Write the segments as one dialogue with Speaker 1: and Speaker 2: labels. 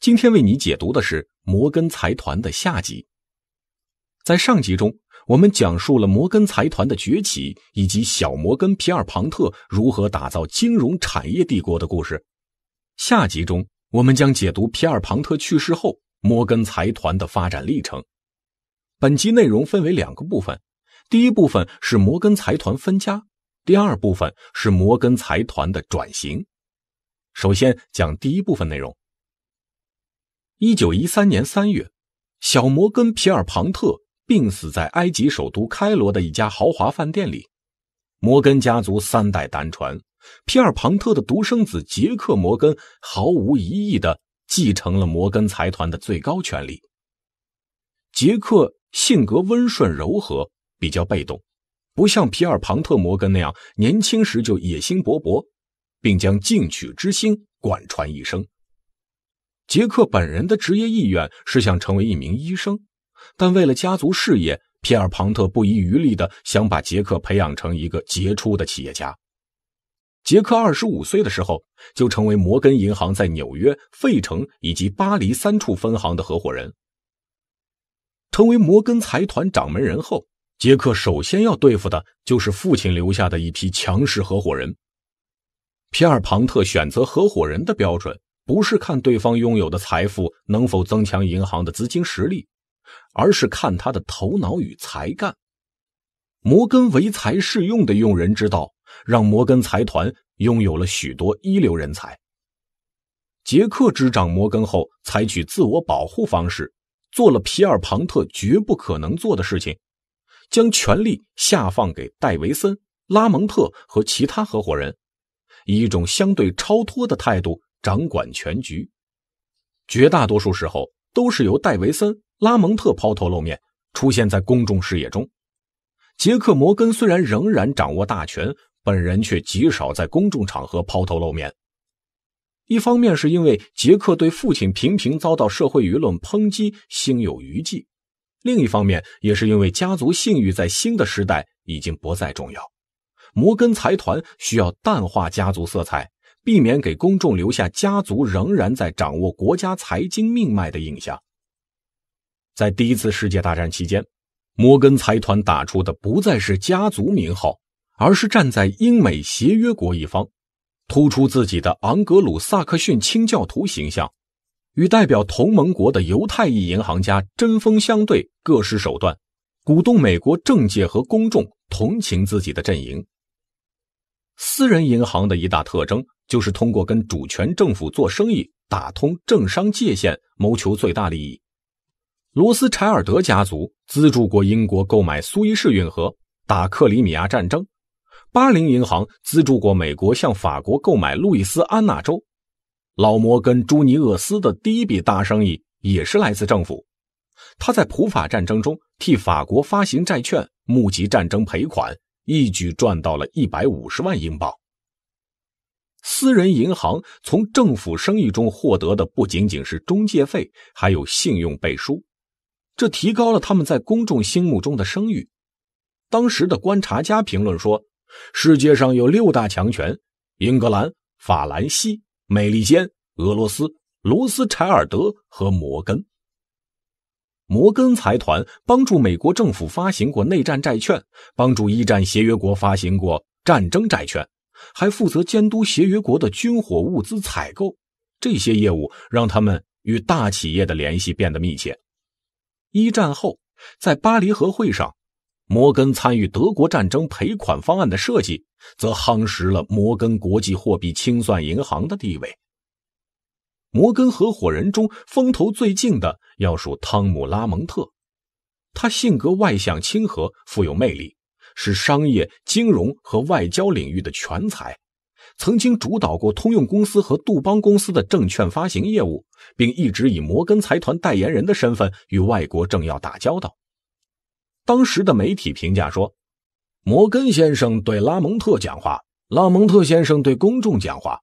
Speaker 1: 今天为你解读的是摩根财团的下集。在上集中，我们讲述了摩根财团的崛起以及小摩根·皮尔庞特如何打造金融产业帝国的故事。下集中，我们将解读皮尔庞特去世后摩根财团的发展历程。本集内容分为两个部分：第一部分是摩根财团分家；第二部分是摩根财团的转型。首先讲第一部分内容。一九一三年三月，小摩根·皮尔庞特病死在埃及首都开罗的一家豪华饭店里。摩根家族三代单传，皮尔庞特的独生子杰克·摩根毫无疑义的继承了摩根财团的最高权力。杰克性格温顺柔和，比较被动，不像皮尔庞特·摩根那样年轻时就野心勃勃，并将进取之心贯穿一生。杰克本人的职业意愿是想成为一名医生，但为了家族事业，皮尔庞特不遗余力地想把杰克培养成一个杰出的企业家。杰克二十五岁的时候，就成为摩根银行在纽约、费城以及巴黎三处分行的合伙人。成为摩根财团掌门人后，杰克首先要对付的就是父亲留下的一批强势合伙人。皮尔庞特选择合伙人的标准。不是看对方拥有的财富能否增强银行的资金实力，而是看他的头脑与才干。摩根唯才适用的用人之道，让摩根财团拥有了许多一流人才。杰克执掌摩根后，采取自我保护方式，做了皮尔庞特绝不可能做的事情，将权力下放给戴维森、拉蒙特和其他合伙人，以一种相对超脱的态度。掌管全局，绝大多数时候都是由戴维森、拉蒙特抛头露面出现在公众视野中。杰克·摩根虽然仍然掌握大权，本人却极少在公众场合抛头露面。一方面是因为杰克对父亲频频遭到社会舆论抨击心有余悸；另一方面也是因为家族信誉在新的时代已经不再重要，摩根财团需要淡化家族色彩。避免给公众留下家族仍然在掌握国家财经命脉的印象。在第一次世界大战期间，摩根财团打出的不再是家族名号，而是站在英美协约国一方，突出自己的昂格鲁萨克逊清教徒形象，与代表同盟国的犹太裔银行家针锋相对，各施手段，鼓动美国政界和公众同情自己的阵营。私人银行的一大特征。就是通过跟主权政府做生意，打通政商界限，谋求最大利益。罗斯柴尔德家族资助过英国购买苏伊士运河，打克里米亚战争；巴林银行资助过美国向法国购买路易斯安那州；老摩根朱尼厄斯的第一笔大生意也是来自政府，他在普法战争中替法国发行债券，募集战争赔款，一举赚到了一百五十万英镑。私人银行从政府生意中获得的不仅仅是中介费，还有信用背书，这提高了他们在公众心目中的声誉。当时的观察家评论说：“世界上有六大强权：英格兰、法兰西、美利坚、俄罗斯、罗斯柴尔德和摩根。摩根财团帮助美国政府发行过内战债券，帮助一战协约国发行过战争债券。”还负责监督协约国的军火物资采购，这些业务让他们与大企业的联系变得密切。一战后，在巴黎和会上，摩根参与德国战争赔款方案的设计，则夯实了摩根国际货币清算银行的地位。摩根合伙人中，风头最劲的要数汤姆·拉蒙特，他性格外向、亲和，富有魅力。是商业、金融和外交领域的全才，曾经主导过通用公司和杜邦公司的证券发行业务，并一直以摩根财团代言人的身份与外国政要打交道。当时的媒体评价说：“摩根先生对拉蒙特讲话，拉蒙特先生对公众讲话。”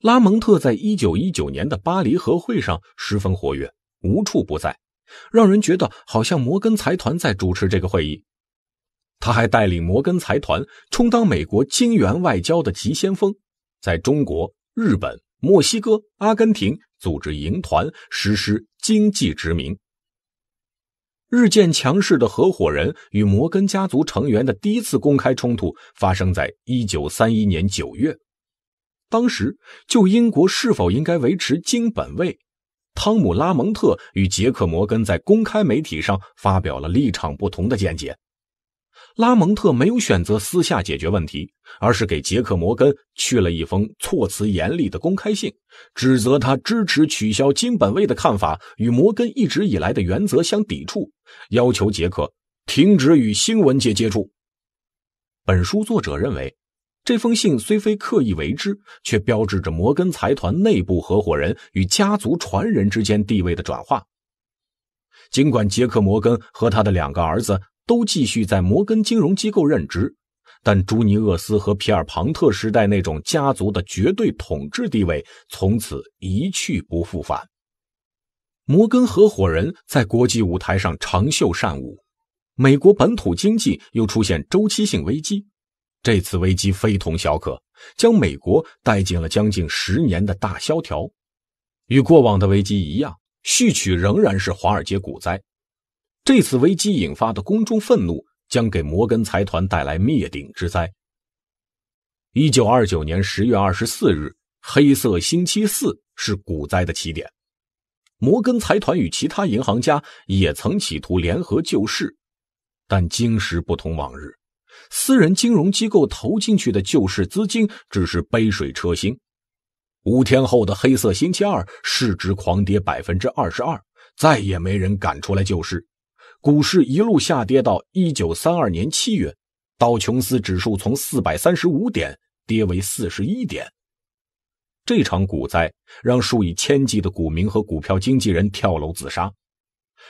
Speaker 1: 拉蒙特在一九一九年的巴黎和会上十分活跃，无处不在，让人觉得好像摩根财团在主持这个会议。他还带领摩根财团充当美国金元外交的急先锋，在中国、日本、墨西哥、阿根廷组织营团，实施经济殖民。日渐强势的合伙人与摩根家族成员的第一次公开冲突发生在1931年9月，当时就英国是否应该维持金本位，汤姆·拉蒙特与杰克·摩根在公开媒体上发表了立场不同的见解。拉蒙特没有选择私下解决问题，而是给杰克·摩根去了一封措辞严厉的公开信，指责他支持取消金本位的看法与摩根一直以来的原则相抵触，要求杰克停止与新闻界接触。本书作者认为，这封信虽非刻意为之，却标志着摩根财团内部合伙人与家族传人之间地位的转化。尽管杰克·摩根和他的两个儿子。都继续在摩根金融机构任职，但朱尼厄斯和皮尔庞特时代那种家族的绝对统治地位从此一去不复返。摩根合伙人在国际舞台上长袖善舞，美国本土经济又出现周期性危机。这次危机非同小可，将美国带进了将近十年的大萧条。与过往的危机一样，序曲仍然是华尔街股灾。这次危机引发的公众愤怒将给摩根财团带来灭顶之灾。一九二九年十月二十四日，黑色星期四是股灾的起点。摩根财团与其他银行家也曾企图联合救市，但今时不同往日，私人金融机构投进去的救市资金只是杯水车薪。五天后的黑色星期二，市值狂跌百分之二十二，再也没人敢出来救市。股市一路下跌到一九三二年七月，道琼斯指数从四百三十五点跌为四十一点。这场股灾让数以千计的股民和股票经纪人跳楼自杀，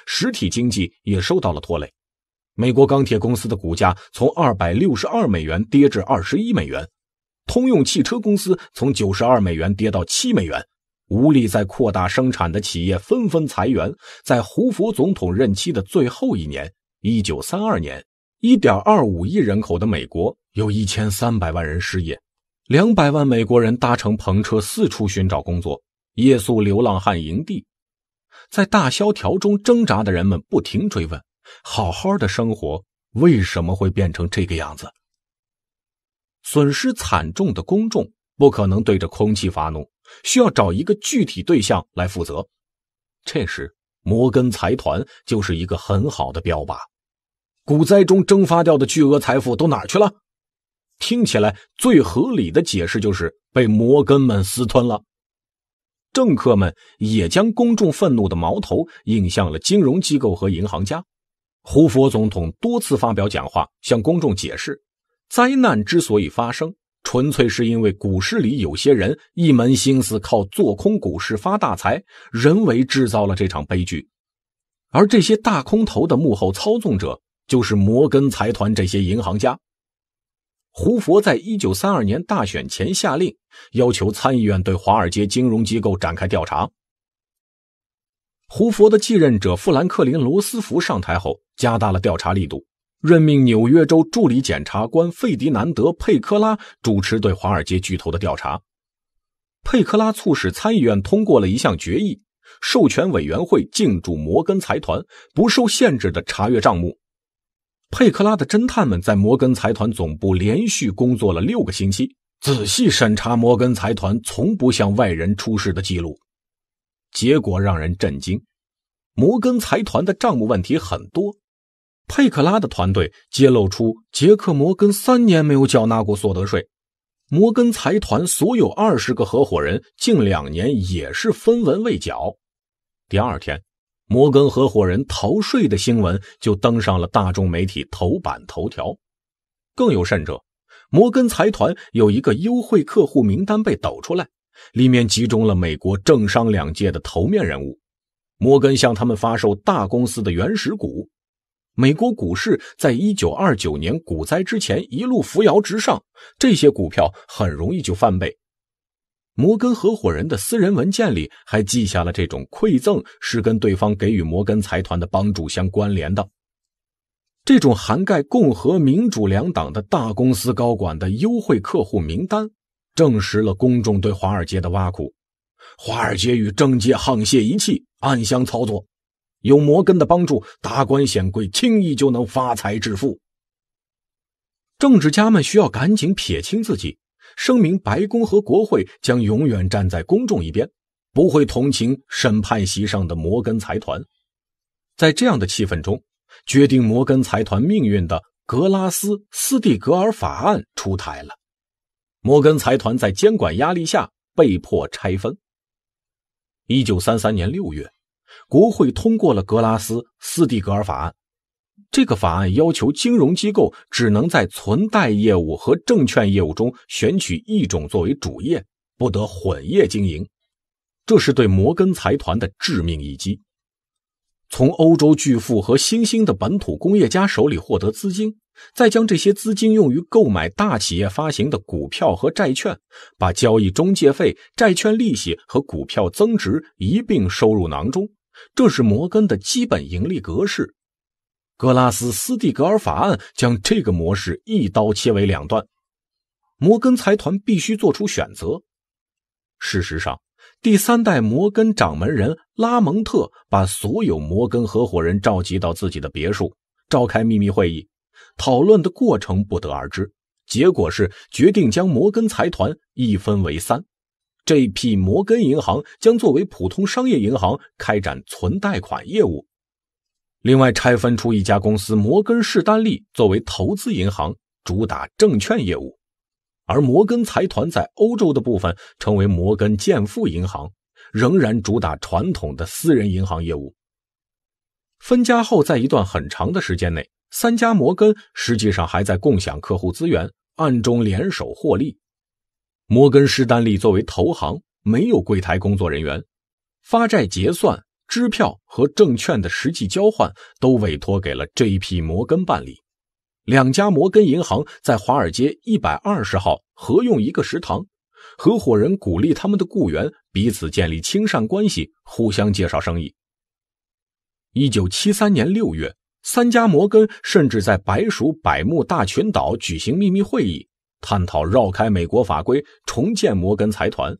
Speaker 1: 实体经济也受到了拖累。美国钢铁公司的股价从二百六十二美元跌至二十一美元，通用汽车公司从九十二美元跌到七美元。无力再扩大生产的企业纷纷裁员，在胡佛总统任期的最后一年，一九三二年，一点二五亿人口的美国有一千三百万人失业，两百万美国人搭乘篷车四处寻找工作，夜宿流浪汉营地。在大萧条中挣扎的人们不停追问：好好的生活为什么会变成这个样子？损失惨重的公众不可能对着空气发怒。需要找一个具体对象来负责。这时，摩根财团就是一个很好的标靶。股灾中蒸发掉的巨额财富都哪儿去了？听起来最合理的解释就是被摩根们私吞了。政客们也将公众愤怒的矛头引向了金融机构和银行家。胡佛总统多次发表讲话，向公众解释灾难之所以发生。纯粹是因为股市里有些人一门心思靠做空股市发大财，人为制造了这场悲剧。而这些大空头的幕后操纵者就是摩根财团这些银行家。胡佛在一九三二年大选前下令，要求参议院对华尔街金融机构展开调查。胡佛的继任者富兰克林·罗斯福上台后，加大了调查力度。任命纽约州助理检察官费迪南德·佩科拉主持对华尔街巨头的调查。佩科拉促使参议院通过了一项决议，授权委员会进驻摩根财团，不受限制的查阅账目。佩科拉的侦探们在摩根财团总部连续工作了六个星期，仔细审查摩根财团从不向外人出示的记录。结果让人震惊：摩根财团的账目问题很多。佩克拉的团队揭露出，杰克·摩根三年没有缴纳过所得税，摩根财团所有二十个合伙人近两年也是分文未缴。第二天，摩根合伙人逃税的新闻就登上了大众媒体头版头条。更有甚者，摩根财团有一个优惠客户名单被抖出来，里面集中了美国政商两界的头面人物。摩根向他们发售大公司的原始股。美国股市在1929年股灾之前一路扶摇直上，这些股票很容易就翻倍。摩根合伙人的私人文件里还记下了这种馈赠是跟对方给予摩根财团的帮助相关联的。这种涵盖共和、民主两党的大公司高管的优惠客户名单，证实了公众对华尔街的挖苦：华尔街与政界沆瀣一气，暗箱操作。有摩根的帮助，达官显贵轻易就能发财致富。政治家们需要赶紧撇清自己，声明白宫和国会将永远站在公众一边，不会同情审判席上的摩根财团。在这样的气氛中，决定摩根财团命运的格拉斯斯蒂格尔法案出台了。摩根财团在监管压力下被迫拆分。一九三三年六月。国会通过了格拉斯斯蒂格尔法案，这个法案要求金融机构只能在存贷业务和证券业务中选取一种作为主业，不得混业经营。这是对摩根财团的致命一击。从欧洲巨富和新兴的本土工业家手里获得资金，再将这些资金用于购买大企业发行的股票和债券，把交易中介费、债券利息和股票增值一并收入囊中。这是摩根的基本盈利格式。格拉斯斯蒂格尔法案将这个模式一刀切为两段。摩根财团必须做出选择。事实上，第三代摩根掌门人拉蒙特把所有摩根合伙人召集到自己的别墅，召开秘密会议，讨论的过程不得而知。结果是决定将摩根财团一分为三。这批摩根银行将作为普通商业银行开展存贷款业务，另外拆分出一家公司摩根士丹利作为投资银行，主打证券业务；而摩根财团在欧洲的部分成为摩根建富银行，仍然主打传统的私人银行业务。分家后，在一段很长的时间内，三家摩根实际上还在共享客户资源，暗中联手获利。摩根士丹利作为投行，没有柜台工作人员，发债、结算、支票和证券的实际交换都委托给了这一批摩根办理。两家摩根银行在华尔街一百二十号合用一个食堂，合伙人鼓励他们的雇员彼此建立亲善关系，互相介绍生意。一九七三年六月，三家摩根甚至在白鼠百慕大群岛举行秘密会议。探讨绕开美国法规重建摩根财团，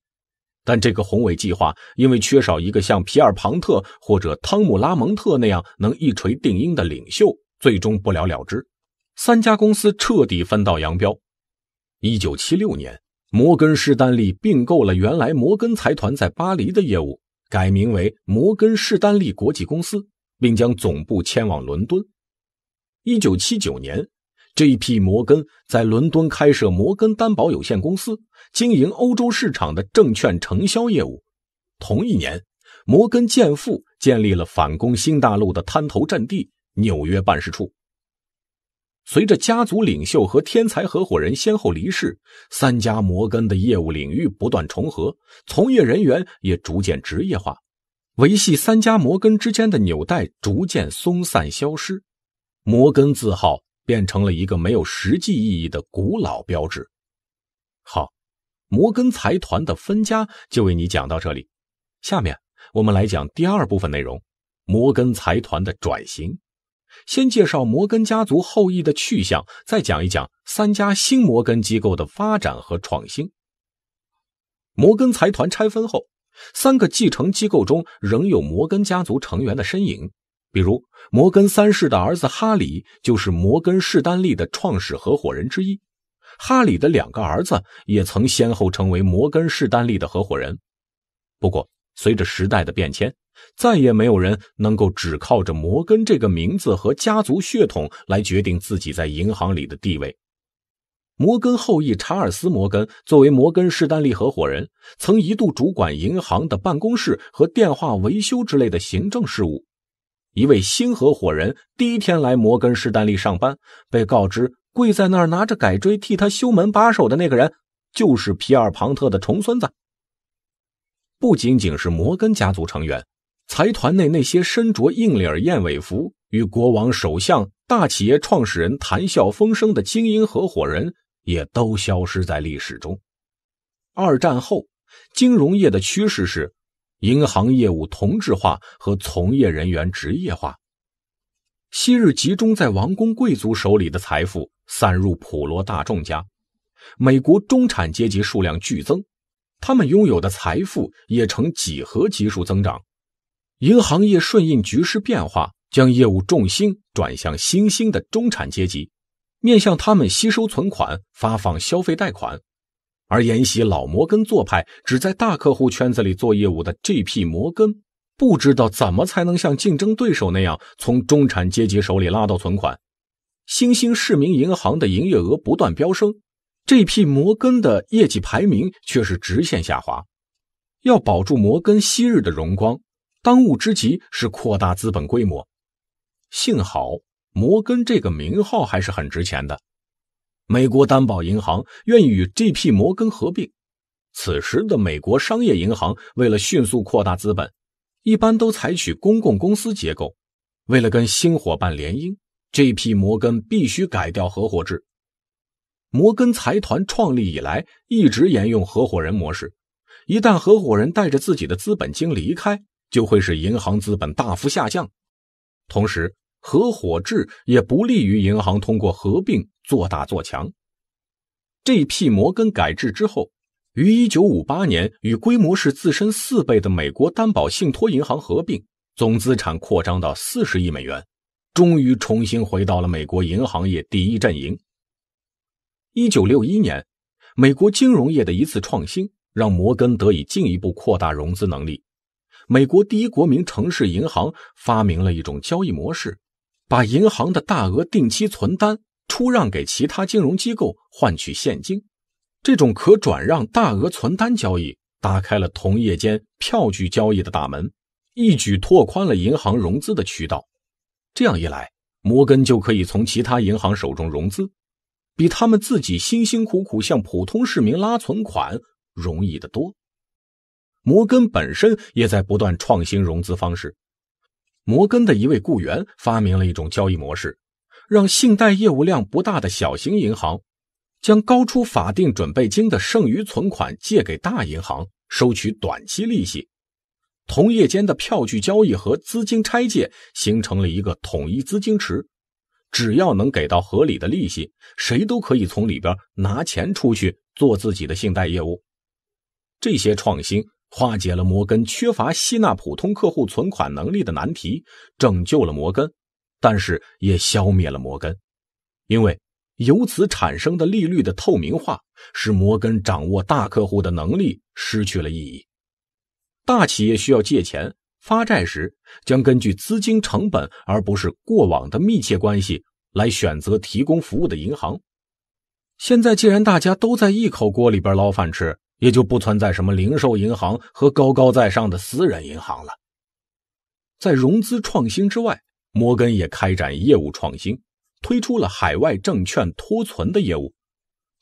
Speaker 1: 但这个宏伟计划因为缺少一个像皮尔庞特或者汤姆拉蒙特那样能一锤定音的领袖，最终不了了之。三家公司彻底分道扬镳。一九七六年，摩根士丹利并购了原来摩根财团在巴黎的业务，改名为摩根士丹利国际公司，并将总部迁往伦敦。一九七九年。这一批摩根在伦敦开设摩根担保有限公司，经营欧洲市场的证券承销业务。同一年，摩根建父建立了反攻新大陆的滩头阵地——纽约办事处。随着家族领袖和天才合伙人先后离世，三家摩根的业务领域不断重合，从业人员也逐渐职业化，维系三家摩根之间的纽带逐渐松散消失。摩根字号。变成了一个没有实际意义的古老标志。好，摩根财团的分家就为你讲到这里。下面我们来讲第二部分内容：摩根财团的转型。先介绍摩根家族后裔的去向，再讲一讲三家新摩根机构的发展和创新。摩根财团拆分后，三个继承机构中仍有摩根家族成员的身影。比如，摩根三世的儿子哈里就是摩根士丹利的创始合伙人之一。哈里的两个儿子也曾先后成为摩根士丹利的合伙人。不过，随着时代的变迁，再也没有人能够只靠着“摩根”这个名字和家族血统来决定自己在银行里的地位。摩根后裔查尔斯·摩根作为摩根士丹利合伙人，曾一度主管银行的办公室和电话维修之类的行政事务。一位新合伙人第一天来摩根士丹利上班，被告知跪在那儿拿着改锥替他修门把手的那个人，就是皮尔庞特的重孙子。不仅仅是摩根家族成员，财团内那些身着硬领燕尾服与国王、首相、大企业创始人谈笑风生的精英合伙人，也都消失在历史中。二战后，金融业的趋势是。银行业务同质化和从业人员职业化，昔日集中在王公贵族手里的财富散入普罗大众家，美国中产阶级数量剧增，他们拥有的财富也呈几何级数增长。银行业顺应局势变化，将业务重心转向新兴的中产阶级，面向他们吸收存款，发放消费贷款。而沿袭老摩根做派，只在大客户圈子里做业务的这 p 摩根，不知道怎么才能像竞争对手那样从中产阶级手里拉到存款。新兴市民银行的营业额不断飙升这 p 摩根的业绩排名却是直线下滑。要保住摩根昔日的荣光，当务之急是扩大资本规模。幸好摩根这个名号还是很值钱的。美国担保银行愿意与这 p 摩根合并。此时的美国商业银行为了迅速扩大资本，一般都采取公共公司结构。为了跟新伙伴联姻这 p 摩根必须改掉合伙制。摩根财团创立以来一直沿用合伙人模式，一旦合伙人带着自己的资本金离开，就会使银行资本大幅下降。同时，合伙制也不利于银行通过合并。做大做强。这一批摩根改制之后，于1958年与规模是自身四倍的美国担保信托银行合并，总资产扩张到40亿美元，终于重新回到了美国银行业第一阵营。1961年，美国金融业的一次创新让摩根得以进一步扩大融资能力。美国第一国民城市银行发明了一种交易模式，把银行的大额定期存单。出让给其他金融机构换取现金，这种可转让大额存单交易打开了同业间票据交易的大门，一举拓宽了银行融资的渠道。这样一来，摩根就可以从其他银行手中融资，比他们自己辛辛苦苦向普通市民拉存款容易得多。摩根本身也在不断创新融资方式。摩根的一位雇员发明了一种交易模式。让信贷业务量不大的小型银行，将高出法定准备金的剩余存款借给大银行，收取短期利息。同业间的票据交易和资金拆借形成了一个统一资金池。只要能给到合理的利息，谁都可以从里边拿钱出去做自己的信贷业务。这些创新化解了摩根缺乏吸纳普通客户存款能力的难题，拯救了摩根。但是也消灭了摩根，因为由此产生的利率的透明化，使摩根掌握大客户的能力失去了意义。大企业需要借钱发债时，将根据资金成本而不是过往的密切关系来选择提供服务的银行。现在既然大家都在一口锅里边捞饭吃，也就不存在什么零售银行和高高在上的私人银行了。在融资创新之外，摩根也开展业务创新，推出了海外证券托存的业务。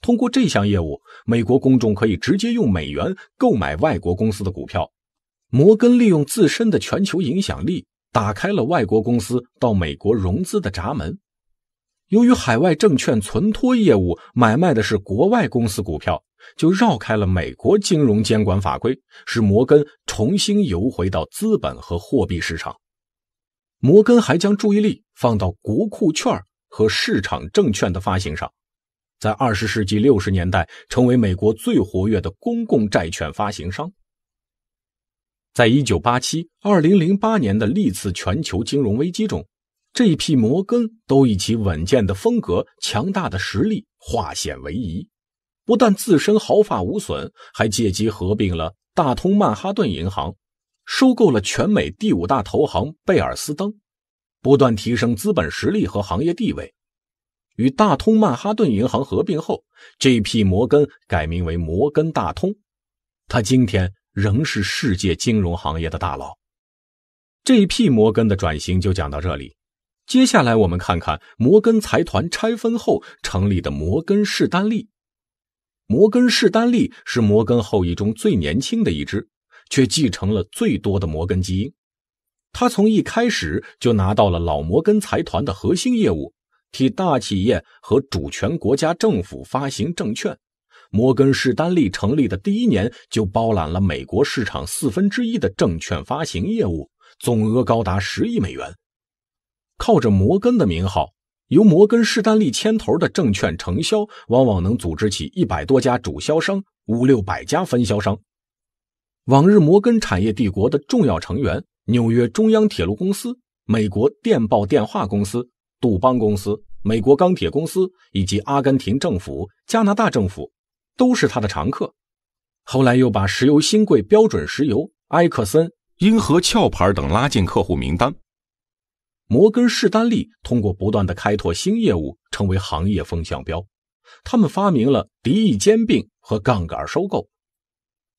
Speaker 1: 通过这项业务，美国公众可以直接用美元购买外国公司的股票。摩根利用自身的全球影响力，打开了外国公司到美国融资的闸门。由于海外证券存托业务买卖的是国外公司股票，就绕开了美国金融监管法规，使摩根重新游回到资本和货币市场。摩根还将注意力放到国库券和市场证券的发行上，在二十世纪六十年代成为美国最活跃的公共债券发行商。在一九八七、二零零八年的历次全球金融危机中，这一批摩根都以其稳健的风格、强大的实力化险为夷，不但自身毫发无损，还借机合并了大通曼哈顿银行。收购了全美第五大投行贝尔斯登，不断提升资本实力和行业地位。与大通曼哈顿银行合并后这批摩根改名为摩根大通。他今天仍是世界金融行业的大佬。一批摩根的转型就讲到这里。接下来我们看看摩根财团拆分后成立的摩根士丹利。摩根士丹利是摩根后裔中最年轻的一支。却继承了最多的摩根基因，他从一开始就拿到了老摩根财团的核心业务，替大企业和主权国家政府发行证券。摩根士丹利成立的第一年就包揽了美国市场四分之一的证券发行业务，总额高达十亿美元。靠着摩根的名号，由摩根士丹利牵头的证券承销，往往能组织起一百多家主销商、五六百家分销商。往日摩根产业帝国的重要成员——纽约中央铁路公司、美国电报电话公司、杜邦公司、美国钢铁公司以及阿根廷政府、加拿大政府，都是他的常客。后来又把石油新贵标准石油、埃克森、英和壳牌等拉进客户名单。摩根士丹利通过不断的开拓新业务，成为行业风向标。他们发明了敌意兼并和杠杆收购。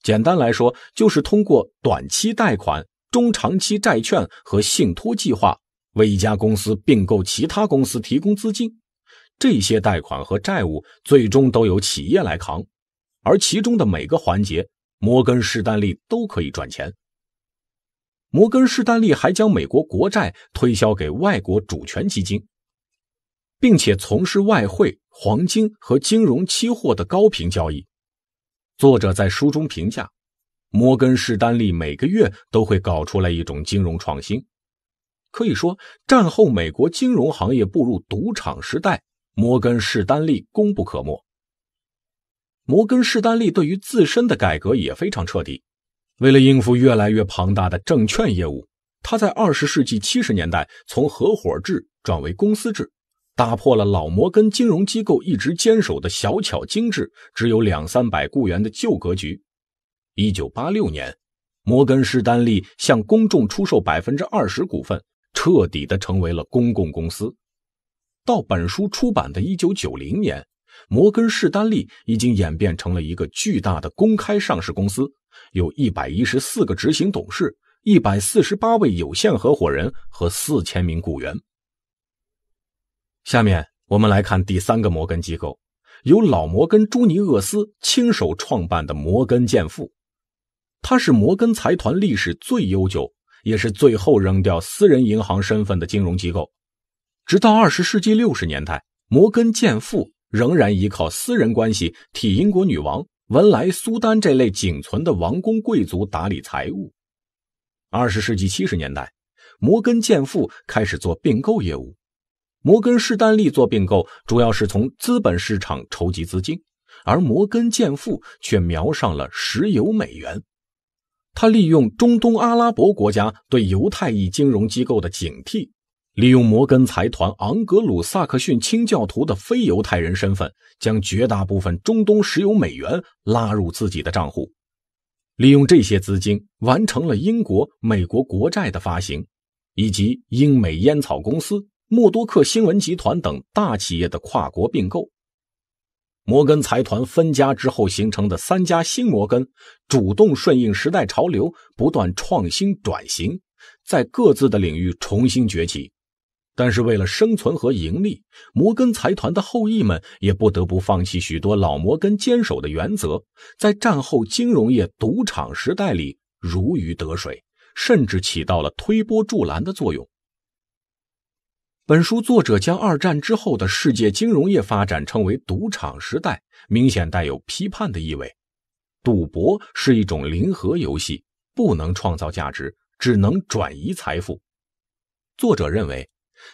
Speaker 1: 简单来说，就是通过短期贷款、中长期债券和信托计划，为一家公司并购其他公司提供资金。这些贷款和债务最终都由企业来扛，而其中的每个环节，摩根士丹利都可以赚钱。摩根士丹利还将美国国债推销给外国主权基金，并且从事外汇、黄金和金融期货的高频交易。作者在书中评价，摩根士丹利每个月都会搞出来一种金融创新。可以说，战后美国金融行业步入赌场时代，摩根士丹利功不可没。摩根士丹利对于自身的改革也非常彻底。为了应付越来越庞大的证券业务，他在20世纪70年代从合伙制转为公司制。打破了老摩根金融机构一直坚守的小巧精致、只有两三百雇员的旧格局。一九八六年，摩根士丹利向公众出售百分之二十股份，彻底的成为了公共公司。到本书出版的一九九零年，摩根士丹利已经演变成了一个巨大的公开上市公司，有一百一十四个执行董事、一百四十八位有限合伙人和四千名雇员。下面我们来看第三个摩根机构，由老摩根朱尼厄斯亲手创办的摩根建富，它是摩根财团历史最悠久，也是最后扔掉私人银行身份的金融机构。直到二十世纪六十年代，摩根建富仍然依靠私人关系替英国女王、文莱苏丹这类仅存的王公贵族打理财务。二十世纪七十年代，摩根建富开始做并购业务。摩根士丹利做并购，主要是从资本市场筹集资金，而摩根建富却瞄上了石油美元。他利用中东阿拉伯国家对犹太裔金融机构的警惕，利用摩根财团昂格鲁萨克逊清教徒的非犹太人身份，将绝大部分中东石油美元拉入自己的账户，利用这些资金完成了英国、美国国债的发行，以及英美烟草公司。默多克新闻集团等大企业的跨国并购，摩根财团分家之后形成的三家新摩根，主动顺应时代潮流，不断创新转型，在各自的领域重新崛起。但是，为了生存和盈利，摩根财团的后裔们也不得不放弃许多老摩根坚守的原则，在战后金融业赌场时代里如鱼得水，甚至起到了推波助澜的作用。本书作者将二战之后的世界金融业发展称为“赌场时代”，明显带有批判的意味。赌博是一种零和游戏，不能创造价值，只能转移财富。作者认为，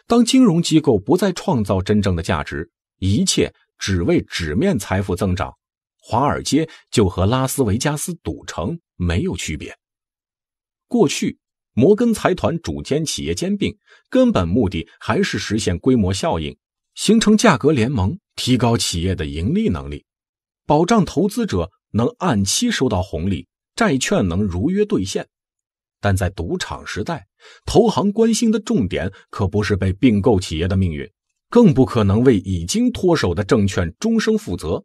Speaker 1: 当金融机构不再创造真正的价值，一切只为纸面财富增长，华尔街就和拉斯维加斯赌城没有区别。过去。摩根财团主兼企业兼并，根本目的还是实现规模效应，形成价格联盟，提高企业的盈利能力，保障投资者能按期收到红利，债券能如约兑现。但在赌场时代，投行关心的重点可不是被并购企业的命运，更不可能为已经脱手的证券终生负责。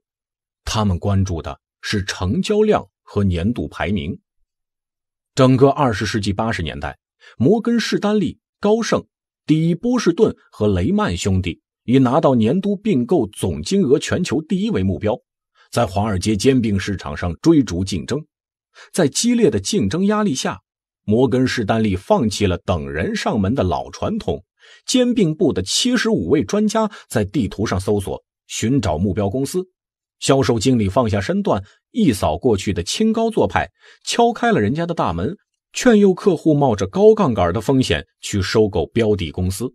Speaker 1: 他们关注的是成交量和年度排名。整个二十世纪八十年代，摩根士丹利、高盛、第一波士顿和雷曼兄弟以拿到年度并购总金额全球第一为目标，在华尔街兼并市场上追逐竞争。在激烈的竞争压力下，摩根士丹利放弃了等人上门的老传统，兼并部的七十五位专家在地图上搜索，寻找目标公司。销售经理放下身段，一扫过去的清高做派，敲开了人家的大门，劝诱客户冒着高杠杆的风险去收购标的公司。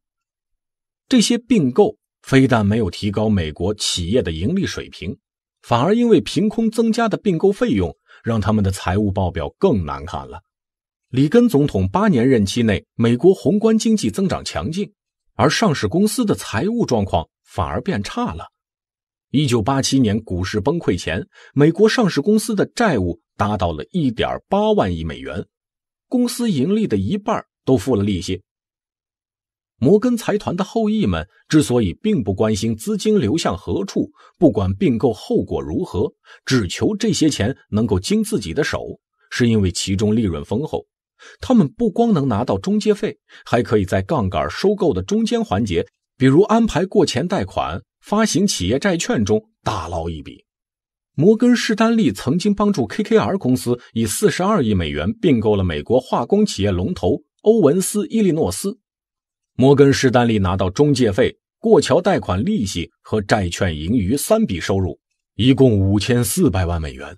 Speaker 1: 这些并购非但没有提高美国企业的盈利水平，反而因为凭空增加的并购费用，让他们的财务报表更难看了。里根总统八年任期内，美国宏观经济增长强劲，而上市公司的财务状况反而变差了。一九八七年股市崩溃前，美国上市公司的债务达到了一点八万亿美元，公司盈利的一半都付了利息。摩根财团的后裔们之所以并不关心资金流向何处，不管并购后果如何，只求这些钱能够经自己的手，是因为其中利润丰厚。他们不光能拿到中介费，还可以在杠杆收购的中间环节，比如安排过钱贷款。发行企业债券中大捞一笔。摩根士丹利曾经帮助 KKR 公司以四十二亿美元并购了美国化工企业龙头欧文斯伊利诺斯。摩根士丹利拿到中介费、过桥贷款利息和债券盈余三笔收入，一共五千四百万美元。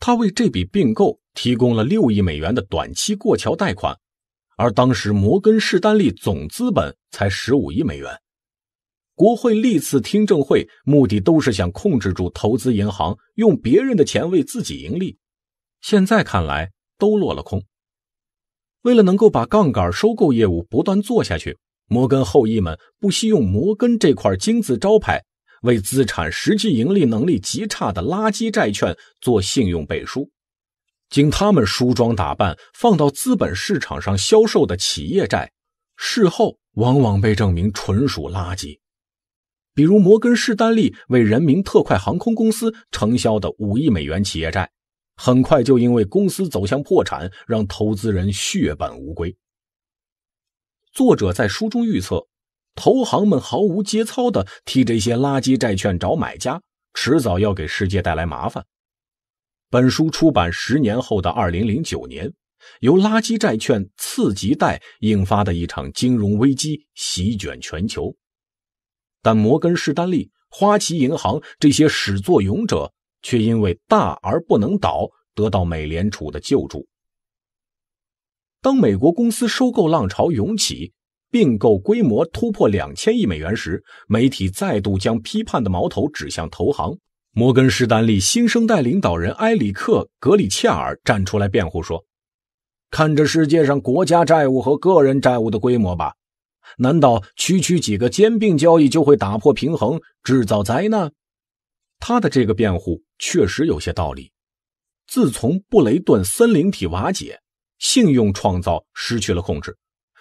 Speaker 1: 他为这笔并购提供了六亿美元的短期过桥贷款，而当时摩根士丹利总资本才十五亿美元。国会历次听证会目的都是想控制住投资银行用别人的钱为自己盈利，现在看来都落了空。为了能够把杠杆收购业务不断做下去，摩根后裔们不惜用摩根这块金字招牌为资产实际盈利能力极差的垃圾债券做信用背书，经他们梳妆打扮放到资本市场上销售的企业债，事后往往被证明纯属垃圾。比如摩根士丹利为人民特快航空公司承销的五亿美元企业债，很快就因为公司走向破产，让投资人血本无归。作者在书中预测，投行们毫无节操地替这些垃圾债券找买家，迟早要给世界带来麻烦。本书出版十年后的二零零九年，由垃圾债券次级贷引发的一场金融危机席卷全球。但摩根士丹利、花旗银行这些始作俑者却因为大而不能倒，得到美联储的救助。当美国公司收购浪潮涌起，并购规模突破两千亿美元时，媒体再度将批判的矛头指向投行。摩根士丹利新生代领导人埃里克·格里切尔站出来辩护说：“看着世界上国家债务和个人债务的规模吧。”难道区区几个兼并交易就会打破平衡，制造灾难？他的这个辩护确实有些道理。自从布雷顿森林体瓦解，信用创造失去了控制，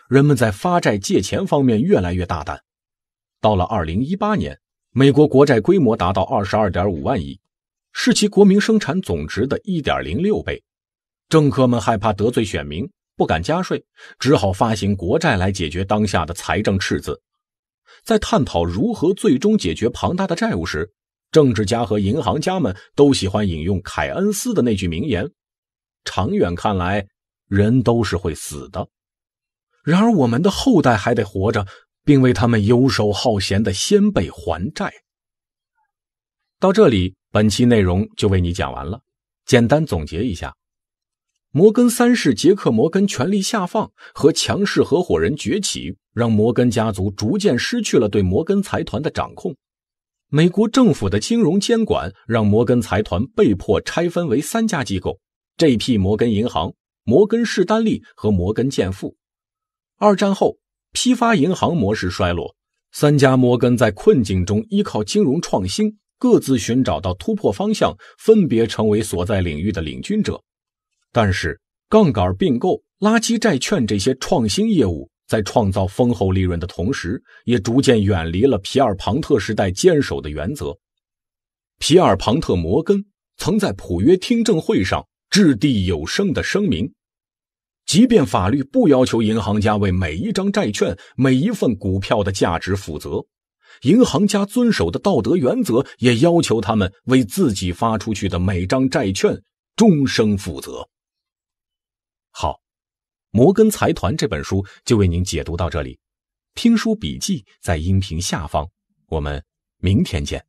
Speaker 1: 人们在发债借钱方面越来越大胆。到了二零一八年，美国国债规模达到二十二点五万亿，是其国民生产总值的一点零六倍。政客们害怕得罪选民。不敢加税，只好发行国债来解决当下的财政赤字。在探讨如何最终解决庞大的债务时，政治家和银行家们都喜欢引用凯恩斯的那句名言：“长远看来，人都是会死的；然而，我们的后代还得活着，并为他们游手好闲的先辈还债。”到这里，本期内容就为你讲完了。简单总结一下。摩根三世杰克·摩根权力下放和强势合伙人崛起，让摩根家族逐渐失去了对摩根财团的掌控。美国政府的金融监管让摩根财团被迫拆分为三家机构：JP 摩根银行、摩根士丹利和摩根建富。二战后，批发银行模式衰落，三家摩根在困境中依靠金融创新，各自寻找到突破方向，分别成为所在领域的领军者。但是，杠杆并购、垃圾债券这些创新业务，在创造丰厚利润的同时，也逐渐远离了皮尔庞特时代坚守的原则。皮尔庞特摩根曾在普约听证会上掷地有声的声明：即便法律不要求银行家为每一张债券、每一份股票的价值负责，银行家遵守的道德原则也要求他们为自己发出去的每张债券终生负责。好，《摩根财团》这本书就为您解读到这里，听书笔记在音频下方，我们明天见。